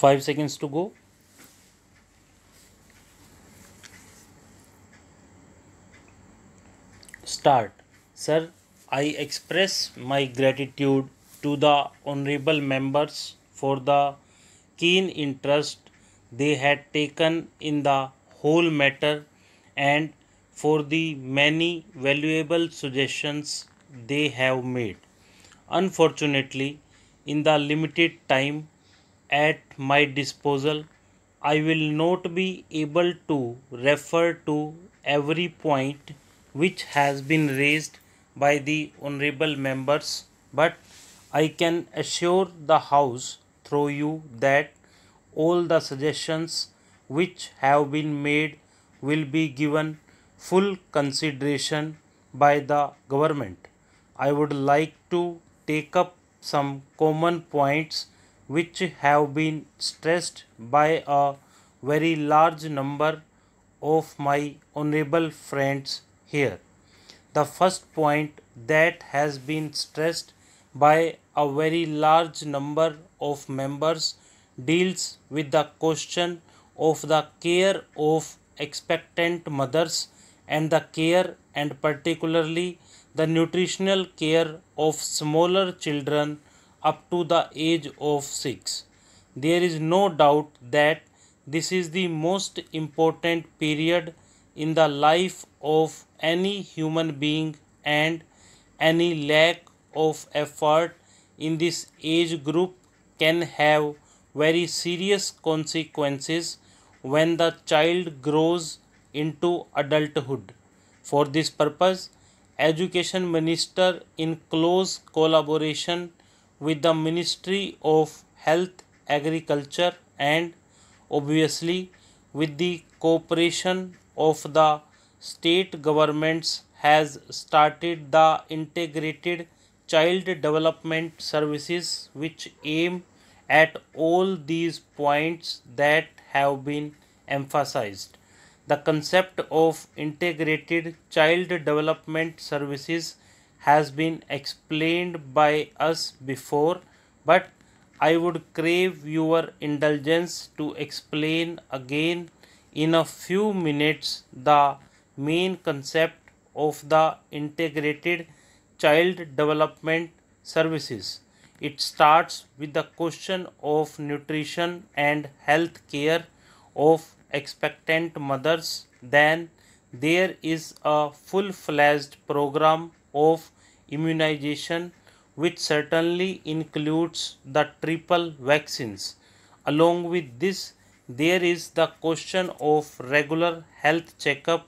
5 seconds to go start sir i express my gratitude to the honorable members for the keen interest they had taken in the whole matter and for the many valuable suggestions they have made. Unfortunately, in the limited time at my disposal, I will not be able to refer to every point which has been raised by the honorable members, but I can assure the House through you that all the suggestions which have been made will be given full consideration by the government. I would like to take up some common points which have been stressed by a very large number of my honorable friends here. The first point that has been stressed by a very large number of members deals with the question of the care of expectant mothers and the care and particularly the nutritional care of smaller children up to the age of 6. There is no doubt that this is the most important period in the life of any human being and any lack of effort in this age group can have very serious consequences when the child grows into adulthood. For this purpose, Education Minister, in close collaboration with the Ministry of Health, Agriculture and obviously with the cooperation of the state governments has started the integrated child development services which aim at all these points that have been emphasized. The concept of integrated child development services has been explained by us before, but I would crave your indulgence to explain again in a few minutes the main concept of the integrated child development services. It starts with the question of nutrition and health care of expectant mothers. Then there is a full fledged program of immunization which certainly includes the triple vaccines. Along with this, there is the question of regular health checkup,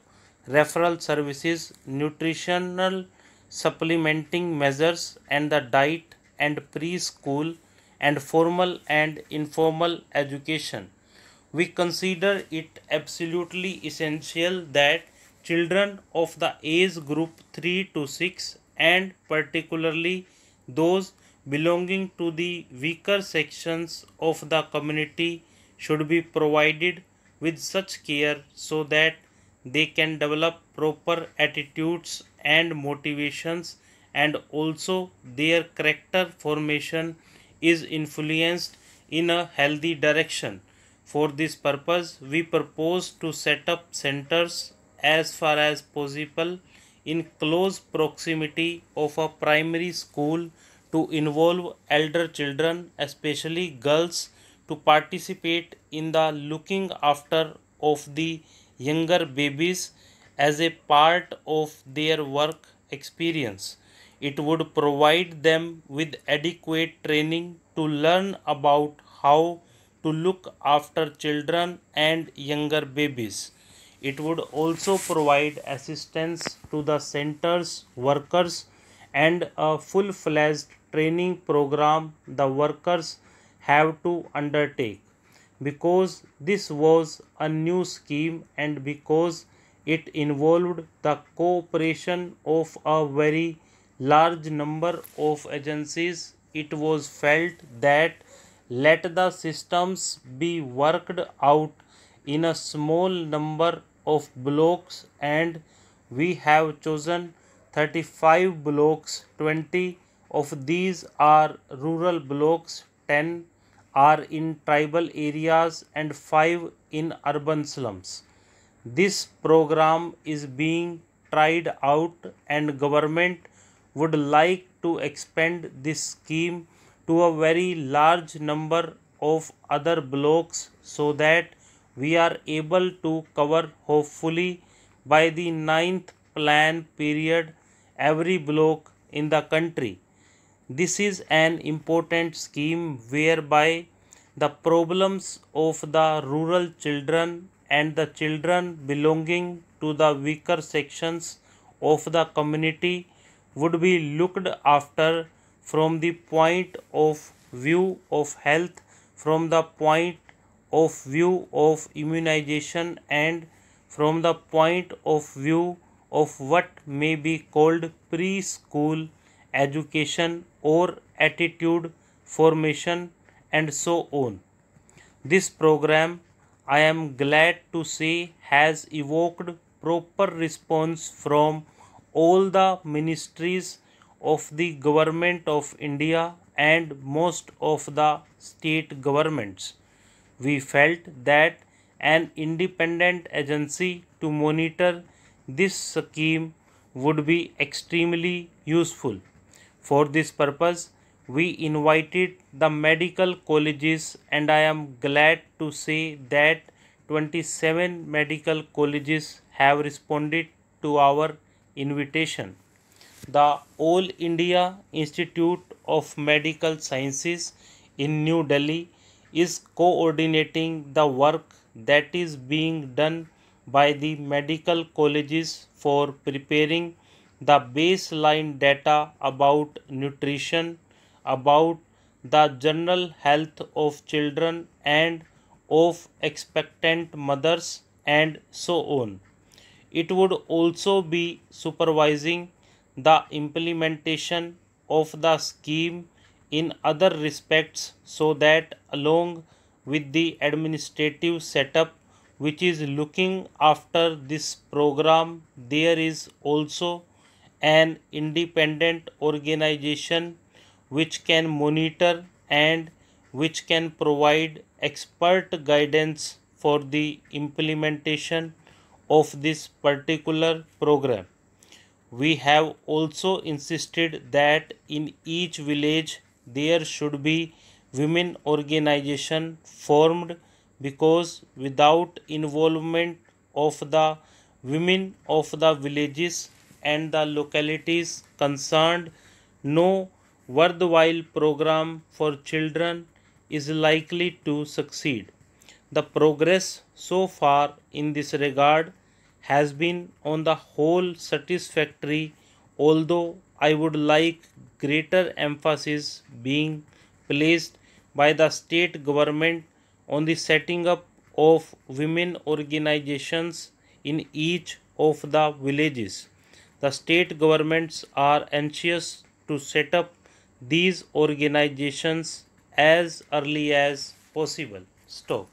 referral services, nutritional supplementing measures, and the diet and preschool and formal and informal education. We consider it absolutely essential that children of the age group 3 to 6 and particularly those belonging to the weaker sections of the community should be provided with such care so that they can develop proper attitudes and motivations and also their character formation is influenced in a healthy direction. For this purpose, we propose to set up centers as far as possible in close proximity of a primary school to involve elder children, especially girls, to participate in the looking after of the younger babies as a part of their work experience. It would provide them with adequate training to learn about how to look after children and younger babies. It would also provide assistance to the center's workers and a full fledged training program the workers have to undertake. Because this was a new scheme and because it involved the cooperation of a very large number of agencies, it was felt that let the systems be worked out in a small number of blocks and we have chosen 35 blocks 20 of these are rural blocks 10 are in tribal areas and 5 in urban slums this program is being tried out and government would like to expand this scheme to a very large number of other blocks so that we are able to cover hopefully by the ninth plan period every block in the country. This is an important scheme whereby the problems of the rural children and the children belonging to the weaker sections of the community would be looked after from the point of view of health from the point of view of immunization and from the point of view of what may be called preschool education or attitude formation and so on. This program, I am glad to say, has evoked proper response from all the ministries of the Government of India and most of the state governments. We felt that an independent agency to monitor this scheme would be extremely useful. For this purpose, we invited the medical colleges and I am glad to say that 27 medical colleges have responded to our invitation. The All India Institute of Medical Sciences in New Delhi is coordinating the work that is being done by the medical colleges for preparing the baseline data about nutrition, about the general health of children and of expectant mothers and so on. It would also be supervising the implementation of the scheme in other respects so that along with the administrative setup which is looking after this program there is also an independent organization which can monitor and which can provide expert guidance for the implementation of this particular program. We have also insisted that in each village there should be women organization formed because without involvement of the women of the villages and the localities concerned no worthwhile program for children is likely to succeed the progress so far in this regard has been on the whole satisfactory although I would like greater emphasis being placed by the state government on the setting up of women organizations in each of the villages. The state governments are anxious to set up these organizations as early as possible. Stop.